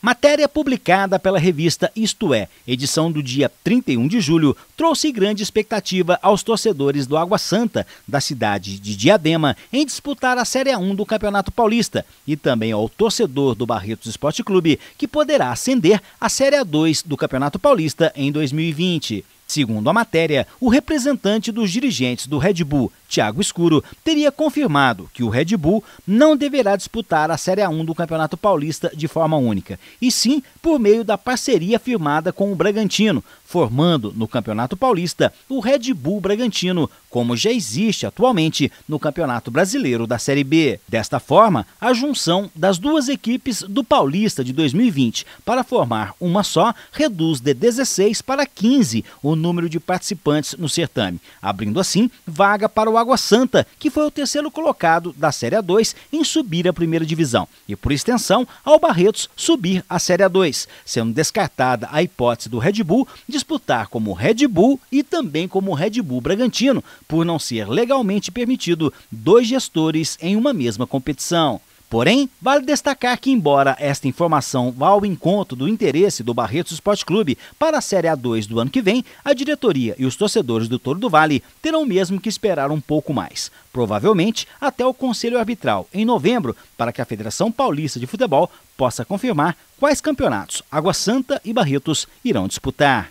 Matéria publicada pela revista Isto É, edição do dia 31 de julho, trouxe grande expectativa aos torcedores do Água Santa, da cidade de Diadema, em disputar a Série 1 do Campeonato Paulista e também ao torcedor do Barretos Esporte Clube, que poderá ascender à Série 2 do Campeonato Paulista em 2020. Segundo a matéria, o representante dos dirigentes do Red Bull, Thiago Escuro, teria confirmado que o Red Bull não deverá disputar a Série 1 do Campeonato Paulista de forma única, e sim por meio da parceria firmada com o Bragantino, formando no Campeonato Paulista o Red Bull Bragantino, como já existe atualmente no Campeonato Brasileiro da Série B. Desta forma, a junção das duas equipes do Paulista de 2020 para formar uma só reduz de 16 para 15 o número de participantes no certame, abrindo assim vaga para o Água Santa, que foi o terceiro colocado da Série A2 em subir à primeira divisão, e por extensão ao Barretos subir à Série A2, sendo descartada a hipótese do Red Bull disputar como Red Bull e também como Red Bull Bragantino, por não ser legalmente permitido dois gestores em uma mesma competição. Porém, vale destacar que, embora esta informação vá ao encontro do interesse do Barretos Esporte Clube para a Série A2 do ano que vem, a diretoria e os torcedores do Toro do Vale terão mesmo que esperar um pouco mais, provavelmente até o Conselho Arbitral, em novembro, para que a Federação Paulista de Futebol possa confirmar quais campeonatos Água Santa e Barretos irão disputar.